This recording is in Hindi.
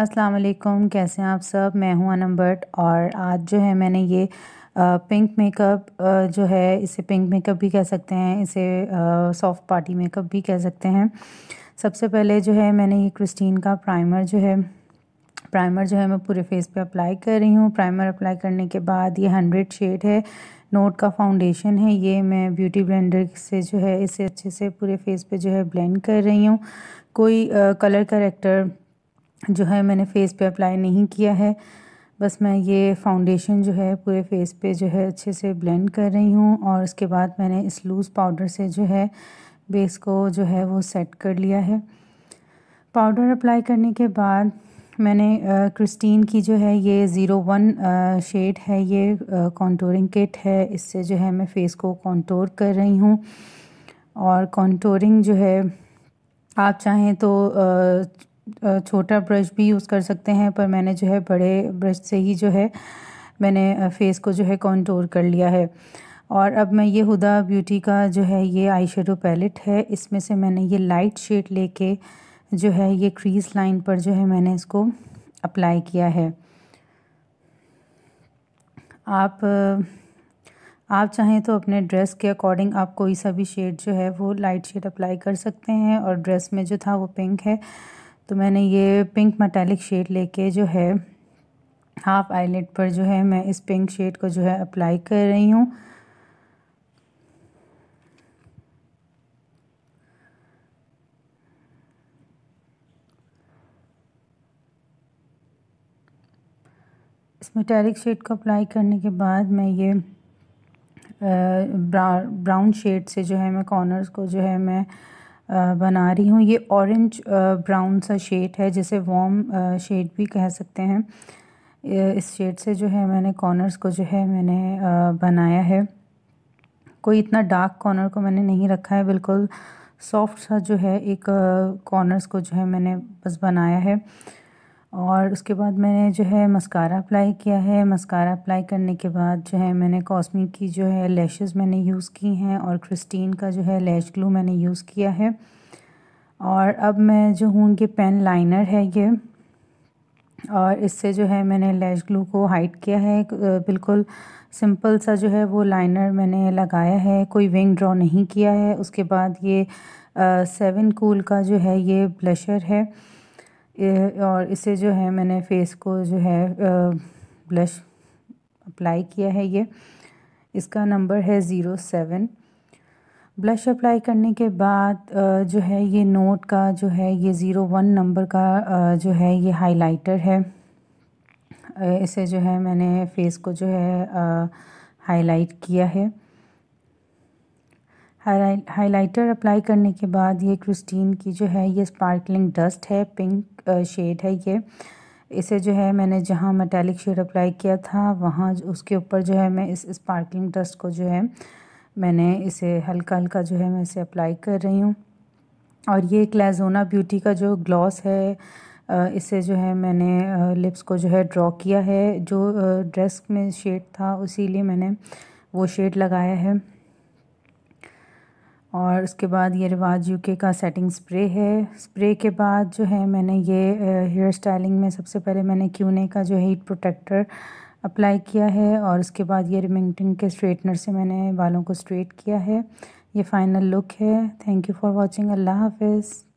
अस्सलाम वालेकुम कैसे हैं आप सब मैं हूं अनम भट्ट और आज जो है मैंने ये पिंक मेकअप जो है इसे पिंक मेकअप भी कह सकते हैं इसे सॉफ्ट पार्टी मेकअप भी कह सकते हैं सबसे पहले जो है मैंने ये क्रिस्टीन का प्राइमर जो है प्राइमर जो है मैं पूरे फेस पे अप्लाई कर रही हूँ प्राइमर अप्लाई करने के बाद ये हंड्रेड शेड है नोट का फाउंडेशन है ये मैं ब्यूटी ब्लेंडर से जो है इसे अच्छे से पूरे फेस पे जो है ब्लेंड कर रही हूँ कोई कलर करेक्टर जो है मैंने फ़ेस पे अप्लाई नहीं किया है बस मैं ये फाउंडेशन जो है पूरे फेस पे जो है अच्छे से ब्लेंड कर रही हूँ और उसके बाद मैंने इस लूज़ पाउडर से जो है बेस को जो है वो सेट कर लिया है पाउडर अप्लाई करने के बाद मैंने क्रिस्टीन की जो है ये ज़ीरो वन शेड है ये कॉन्टोरिंग किट है इससे जो है मैं फ़ेस को कॉन्टोर कर रही हूँ और कॉन्टोरिंग जो है आप चाहें तो छोटा ब्रश भी यूज़ कर सकते हैं पर मैंने जो है बड़े ब्रश से ही जो है मैंने फेस को जो है कॉन्टोर कर लिया है और अब मैं ये हुदा ब्यूटी का जो है ये आई शेडो पैलेट है इसमें से मैंने ये लाइट शेड लेके जो है ये क्रीज लाइन पर जो है मैंने इसको अप्लाई किया है आप आप चाहें तो अपने ड्रेस के अकॉर्डिंग आप कोई सा भी शेड जो है वो लाइट शेड अप्लाई कर सकते हैं और ड्रेस में जो था वो पिंक है तो मैंने ये पिंक मेटालिक शेड लेके जो है हाफ आईलेट पर जो है मैं इस पिंक शेड को जो है अप्लाई कर रही हूँ इस मेटालिक शेड को अप्लाई करने के बाद मैं ये ब्राउन शेड से जो है मैं कॉर्नर्स को जो है मैं बना रही हूँ ये ऑरेंज ब्राउन सा शेड है जिसे वॉम शेड भी कह सकते हैं इस शेड से जो है मैंने कॉर्नर्स को जो है मैंने बनाया है कोई इतना डार्क कॉर्नर को मैंने नहीं रखा है बिल्कुल सॉफ्ट सा जो है एक कॉर्नर्स को जो है मैंने बस बनाया है और उसके बाद मैंने जो है मस्कारा अप्लाई किया है मस्कारा अप्लाई करने के बाद जो है मैंने कॉस्मिक की जो है लैशेस मैंने यूज़ की हैं और क्रिस्टीन का जो है लैश ग्लू मैंने यूज़ किया है और अब मैं जो हूँ ये पेन लाइनर है ये और इससे जो है मैंने लैश ग्लू को हाइट किया है बिल्कुल सिंपल सा जो है वो लाइनर मैंने लगाया है कोई विंग ड्रॉ नहीं किया है उसके बाद ये सेवन कूल का जो है ये ब्लशर है और इसे जो है मैंने फेस को जो है ब्लश अप्लाई किया है ये इसका नंबर है ज़ीरो सेवन ब्लश अप्लाई करने के बाद जो है ये नोट का जो है ये ज़ीरो वन नंबर का जो है ये हाइलाइटर है इसे जो है मैंने फेस को जो है हाईलाइट किया है हाईलाइटर अप्लाई करने के बाद ये क्रिस्टीन की जो है ये स्पार्कलिंग डस्ट है पिंक शेड है ये इसे जो है मैंने जहाँ मेटेलिक शेड अप्लाई किया था वहाँ उसके ऊपर जो है मैं इस स्पार्कलिंग डस्ट को जो है मैंने इसे हल्का हल्का जो है मैं इसे अप्लाई कर रही हूँ और ये क्लेजोना ब्यूटी का जो ग्लॉस है इसे जो है मैंने लिप्स को जो है ड्रॉ किया है जो ड्रेस में शेड था उसी मैंने वो शेड लगाया है और उसके बाद ये रिवाज यूके का सेटिंग स्प्रे है स्प्रे के बाद जो है मैंने ये हेयर स्टाइलिंग में सबसे पहले मैंने क्यूने का जो है हीट प्रोटेक्टर अप्लाई किया है और उसके बाद ये रिमिंगटन के स्ट्रेटनर से मैंने बालों को स्ट्रेट किया है ये फ़ाइनल लुक है थैंक यू फॉर वॉचिंग अल्लाह हाफिज़